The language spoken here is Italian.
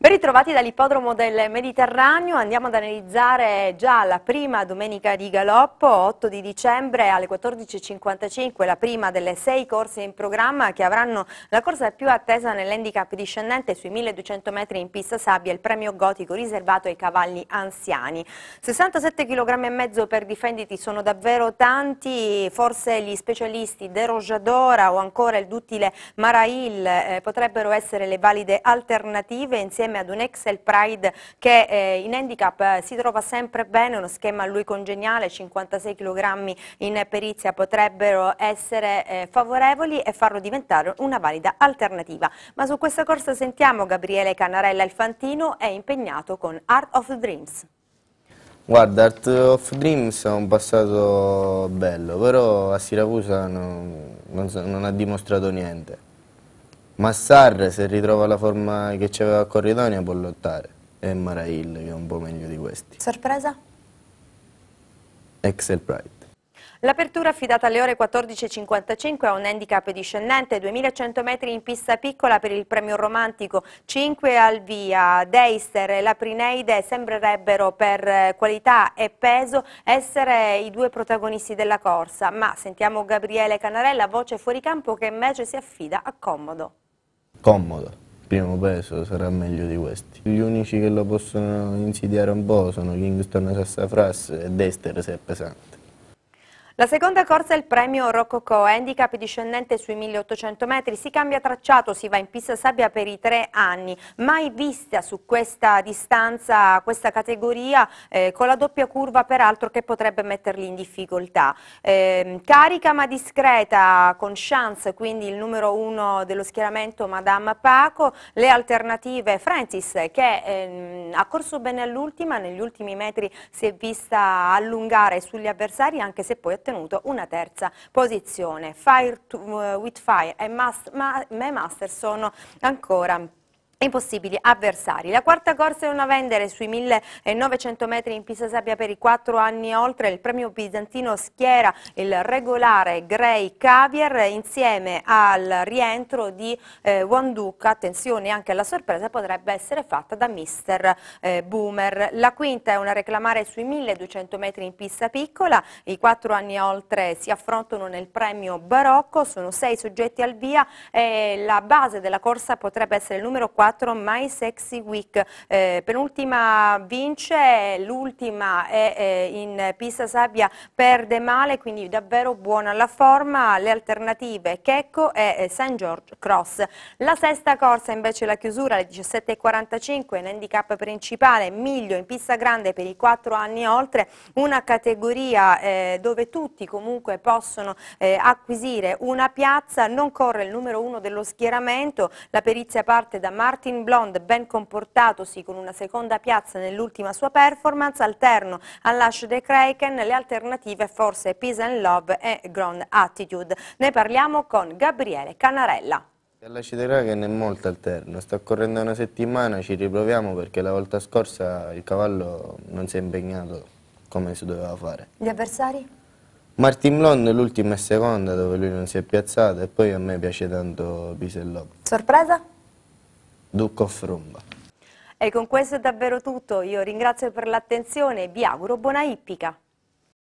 Ben ritrovati dall'ippodromo del Mediterraneo, andiamo ad analizzare già la prima domenica di galoppo, 8 di dicembre alle 14.55, la prima delle sei corse in programma che avranno la corsa più attesa nell'handicap discendente sui 1200 metri in pista sabbia, il premio gotico riservato ai cavalli anziani. 67 kg e mezzo per difenditi sono davvero tanti, forse gli specialisti De Rojadora o ancora il duttile Marail eh, potrebbero essere le valide alternative insieme insieme ad un Excel Pride che eh, in handicap eh, si trova sempre bene, uno schema a lui congeniale, 56 kg in perizia potrebbero essere eh, favorevoli e farlo diventare una valida alternativa. Ma su questa corsa sentiamo Gabriele Canarella Elfantino è impegnato con Art of Dreams. Guarda, Art of Dreams è un passato bello, però a Siracusa non, non, non ha dimostrato niente. Massar se ritrova la forma che c'aveva a Corridonia può lottare e Marail che è un po' meglio di questi. Sorpresa? Excel Pride. L'apertura affidata alle ore 14.55 a un handicap discendente, 2100 metri in pista piccola per il premio romantico, 5 al via, Deister e la Prineide sembrerebbero per eh, qualità e peso essere i due protagonisti della corsa, ma sentiamo Gabriele Canarella, voce fuori campo, che invece si affida a comodo comoda. Primo peso sarà meglio di questi. Gli unici che lo possono insidiare un po' sono Kingston Sassafras e Dester se è pesante. La seconda corsa è il premio Rococò, handicap discendente sui 1800 metri, si cambia tracciato, si va in pista sabbia per i tre anni, mai vista su questa distanza, questa categoria, eh, con la doppia curva peraltro che potrebbe metterli in difficoltà. Eh, carica ma discreta, con chance, quindi il numero uno dello schieramento Madame Paco, le alternative Francis che eh, ha corso bene all'ultima, negli ultimi metri si è vista allungare sugli avversari anche se poi ha ottenuto una terza posizione. Fire to, uh, with Fire e Mas, Ma, Master sono ancora impossibili avversari. La quarta corsa è una vendere sui 1900 metri in pista sabbia per i quattro anni oltre. Il premio bizantino schiera il regolare Grey Caviar insieme al rientro di eh, Wanduca. Attenzione anche alla sorpresa potrebbe essere fatta da Mr. eh, Boomer. La quinta è una reclamare sui 1200 metri in pista piccola. I quattro anni oltre si affrontano nel premio barocco. Sono sei soggetti al via e la base della corsa potrebbe essere il numero 4 2024 My Sexy Week. Eh, penultima vince, l'ultima è eh, in pista sabbia, perde male, quindi davvero buona la forma. Le alternative Checco e eh, San George Cross. La sesta corsa invece la chiusura alle 17.45 in handicap principale, miglio in pista grande per i 4 anni oltre, una categoria eh, dove tutti comunque possono eh, acquisire una piazza, non corre il numero uno dello schieramento, la perizia parte da Marco Martin Blonde, ben comportatosi con una seconda piazza nell'ultima sua performance, alterno all'Ash de Kraken le alternative forse Peace and Love e Ground Attitude. Ne parliamo con Gabriele Canarella. All'Ash de Kraken è molto alterno, sta correndo una settimana, ci riproviamo perché la volta scorsa il cavallo non si è impegnato come si doveva fare. Gli avversari? Martin Blonde l'ultima e seconda dove lui non si è piazzato e poi a me piace tanto Bisello. Sorpresa? Duke of Rumba. E con questo è davvero tutto, io ringrazio per l'attenzione e vi auguro buona ippica.